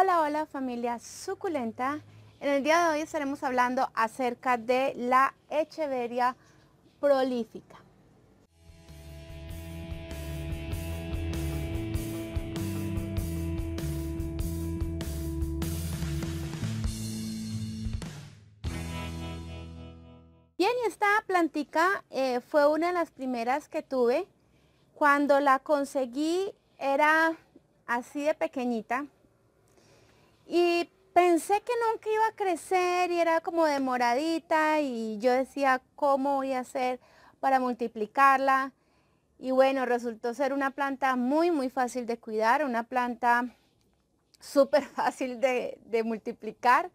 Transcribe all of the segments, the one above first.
Hola, hola familia suculenta. En el día de hoy estaremos hablando acerca de la echeveria prolífica. Bien, esta plantica eh, fue una de las primeras que tuve. Cuando la conseguí era así de pequeñita, y pensé que nunca iba a crecer y era como demoradita y yo decía, ¿cómo voy a hacer para multiplicarla? Y bueno, resultó ser una planta muy, muy fácil de cuidar, una planta súper fácil de, multiplicar.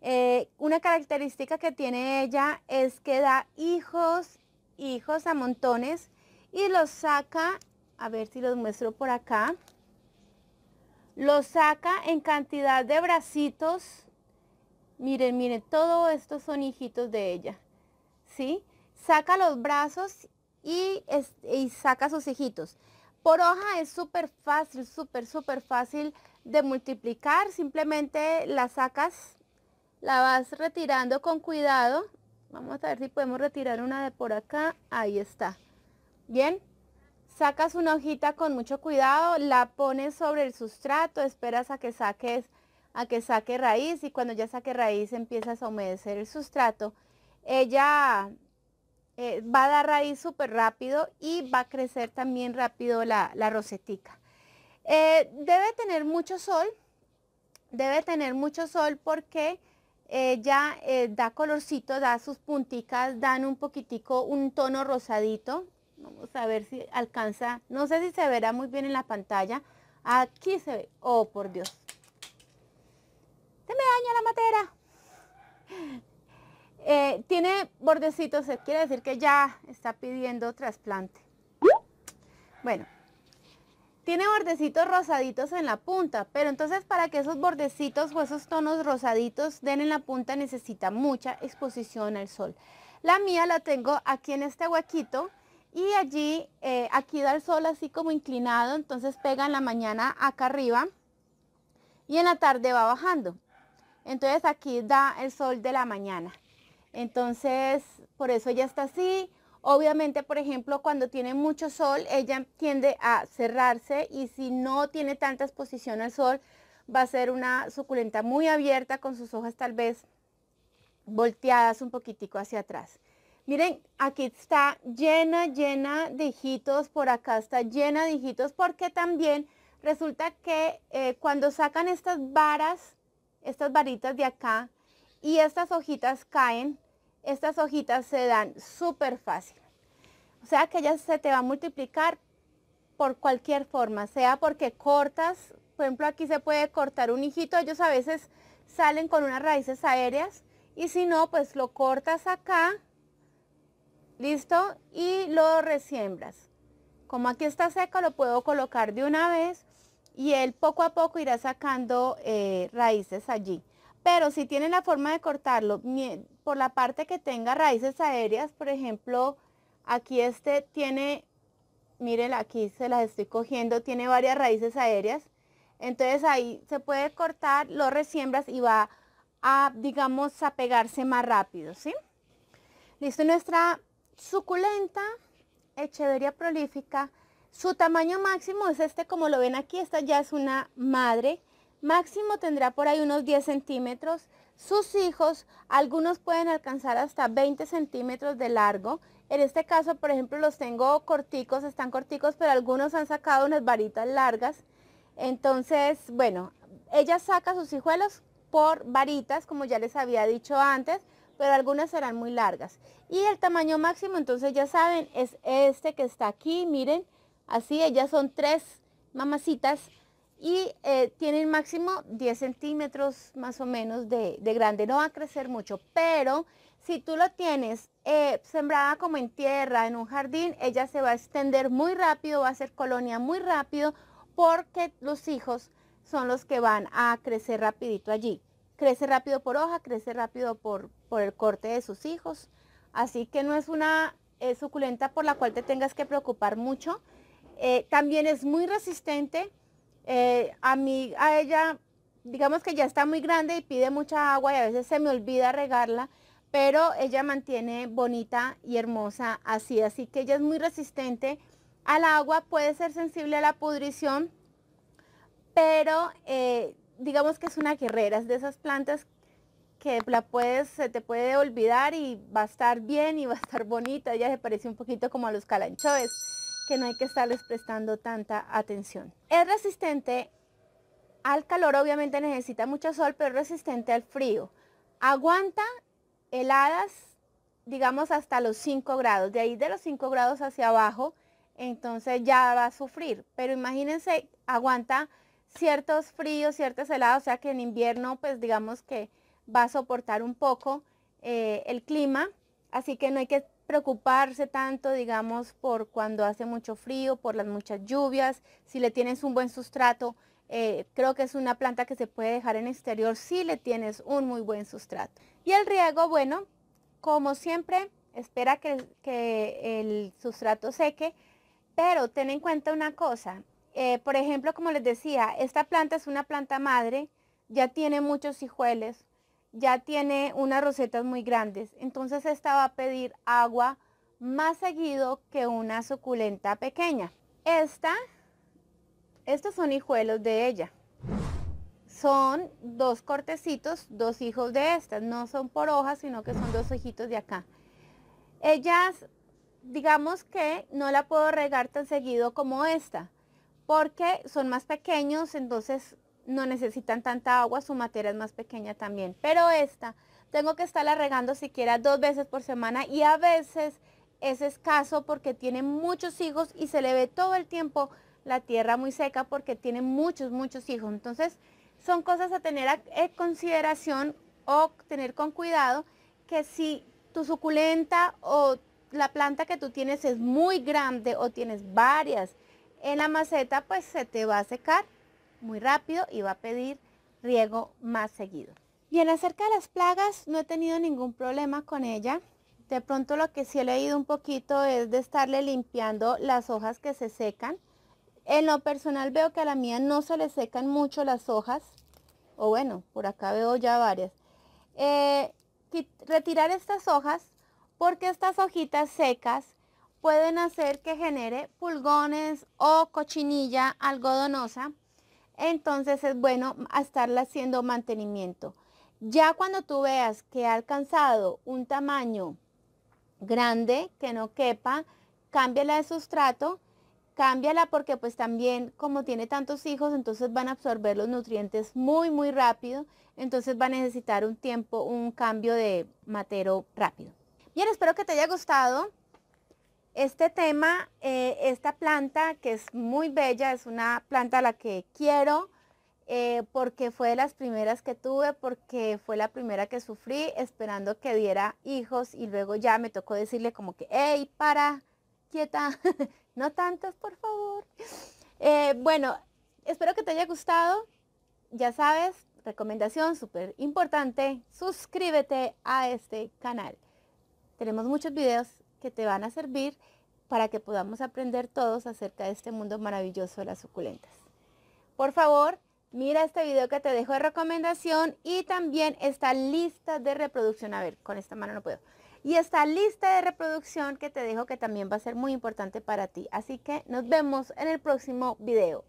Eh, una característica que tiene ella es que da hijos, hijos a montones y los saca, a ver si los muestro por acá, lo saca en cantidad de bracitos. Miren, miren, todos estos son hijitos de ella. ¿Sí? Saca los brazos y, saca sus hijitos. Por hoja es súper fácil, súper, súper fácil de multiplicar. Simplemente la sacas, la vas retirando con cuidado. Vamos a ver si podemos retirar una de por acá. Ahí está. Bien, Sacas una hojita con mucho cuidado, la pones sobre el sustrato, esperas a que saques a que saque raíz y cuando ya saque raíz empiezas a humedecer el sustrato. Ella eh, va a dar raíz súper rápido y va a crecer también rápido la, rosetica. Eh, debe tener mucho sol, debe tener mucho sol porque ella eh, da colorcito, da sus punticas, dan un poquitico, un tono rosadito, Vamos a ver si alcanza, no sé si se verá muy bien en la pantalla. Aquí se ve, oh por Dios. Se me daña la matera. Eh, tiene bordecitos, eh, quiere decir que ya está pidiendo trasplante. Bueno, tiene bordecitos rosaditos en la punta, pero entonces para que esos bordecitos o esos tonos rosaditos den en la punta necesita mucha exposición al sol. La mía la tengo aquí en este huequito, y allí eh, aquí da el sol así como inclinado, entonces pega en la mañana acá arriba y en la tarde va bajando. Entonces aquí da el sol de la mañana. Entonces por eso ella está así. Obviamente, por ejemplo, cuando tiene mucho sol, ella tiende a cerrarse y si no tiene tanta exposición al sol, va a ser una suculenta muy abierta con sus hojas tal vez volteadas un poquitico hacia atrás. Miren, aquí está llena, llena de hijitos, por acá está llena de hijitos, porque también resulta que eh, cuando sacan estas varas, estas varitas de acá, y estas hojitas caen, estas hojitas se dan súper fácil. O sea que ya se te va a multiplicar por cualquier forma, sea porque cortas, por ejemplo aquí se puede cortar un hijito, ellos a veces salen con unas raíces aéreas y si no, pues lo cortas acá ¿Listo? Y lo resiembras. Como aquí está seco lo puedo colocar de una vez y él poco a poco irá sacando eh, raíces allí. Pero si tiene la forma de cortarlo por la parte que tenga raíces aéreas, por ejemplo, aquí este tiene, miren aquí se las estoy cogiendo, tiene varias raíces aéreas. Entonces ahí se puede cortar, lo resiembras y va a, digamos, a pegarse más rápido, ¿sí? Listo, nuestra suculenta, echeveria prolífica. Su tamaño máximo es este, como lo ven aquí, esta ya es una madre. Máximo tendrá por ahí unos 10 centímetros. Sus hijos, algunos pueden alcanzar hasta 20 centímetros de largo. En este caso, por ejemplo, los tengo corticos, están corticos, pero algunos han sacado unas varitas largas. Entonces, bueno, ella saca sus hijuelos por varitas, como ya les había dicho antes pero algunas serán muy largas. Y el tamaño máximo, entonces ya saben, es este que está aquí, miren, así, ellas son tres mamacitas y eh, tienen máximo 10 centímetros más o menos de, grande, no va a crecer mucho, pero si tú lo tienes eh, sembrada como en tierra, en un jardín, ella se va a extender muy rápido, va a ser colonia muy rápido, porque los hijos son los que van a crecer rapidito allí crece rápido por hoja, crece rápido por, por el corte de sus hijos. Así que no es una suculenta por la cual te tengas que preocupar mucho. Eh, también es muy resistente. Eh, a mí, a ella, digamos que ya está muy grande y pide mucha agua y a veces se me olvida regarla, pero ella mantiene bonita y hermosa así. Así que ella es muy resistente al agua, puede ser sensible a la pudrición, pero eh, digamos que es una guerrera, es de esas plantas que la puedes, se te puede olvidar y va a estar bien y va a estar bonita. Ella se parece un poquito como a los calanchoes, que no hay que estarles prestando tanta atención. Es resistente al calor, obviamente necesita mucho sol, pero es resistente al frío. Aguanta heladas, digamos, hasta los 5 grados. De ahí de los 5 grados hacia abajo, entonces ya va a sufrir. Pero imagínense, aguanta ciertos fríos, ciertos helados, o sea que en invierno pues digamos que va a soportar un poco eh, el clima, así que no hay que preocuparse tanto, digamos, por cuando hace mucho frío, por las muchas lluvias, si le tienes un buen sustrato, eh, creo que es una planta que se puede dejar en exterior si le tienes un muy buen sustrato. Y el riego, bueno, como siempre, espera que el sustrato seque, pero ten en cuenta una cosa, eh, por ejemplo, como les decía, esta planta es una planta madre, ya tiene muchos hijuelos, ya tiene unas rosetas muy grandes, entonces esta va a pedir agua más seguido que una suculenta pequeña. Esta, estos son hijuelos de ella. Son dos cortecitos, dos hijos de estas, no son por hojas, sino que son dos ojitos de acá. Ellas, digamos que no la puedo regar tan seguido como esta, porque son más pequeños, entonces no necesitan tanta agua, su materia es más pequeña también. Pero esta tengo que estarla regando siquiera dos veces por semana y a veces es escaso porque tiene muchos hijos y se le ve todo el tiempo la tierra muy seca porque tiene muchos, muchos hijos. Entonces, son cosas a tener en eh, consideración o tener con cuidado que si tu suculenta o la planta que tú tienes es muy grande o tienes varias en la maceta pues se te va a secar muy rápido y va a pedir riego más seguido. Bien, acerca de las plagas, no he tenido ningún problema con ella. De pronto lo que sí he leído un poquito es de estarle limpiando las hojas que se secan. En lo personal veo que a la mía no se le secan mucho las hojas. O bueno, por acá veo ya varias. Eh, retirar estas hojas porque estas hojitas secas pueden hacer que genere pulgones o cochinilla algodonosa. Entonces es bueno estarla haciendo mantenimiento. Ya cuando tú veas que ha alcanzado un tamaño grande, que no quepa, cámbiala de sustrato, cámbiala porque pues también como tiene tantos hijos, entonces van a absorber los nutrientes muy, muy rápido. Entonces va a necesitar un tiempo, un cambio de matero rápido. Bien, espero que te haya gustado. Este tema, eh, esta planta que es muy bella, es una planta la que quiero eh, porque fue de las primeras que tuve, porque fue la primera que sufrí esperando que diera hijos y luego ya me tocó decirle como que, hey, para, quieta, no tantas, por favor. Eh, bueno, espero que te haya gustado. Ya sabes, recomendación súper importante, suscríbete a este canal. Tenemos muchos videos que te van a servir para que podamos aprender todos acerca de este mundo maravilloso de las suculentas. Por favor, mira este video que te dejo de recomendación y también esta lista de reproducción. A ver, con esta mano no puedo. Y esta lista de reproducción que te dejo que también va a ser muy importante para ti. Así que nos vemos en el próximo video.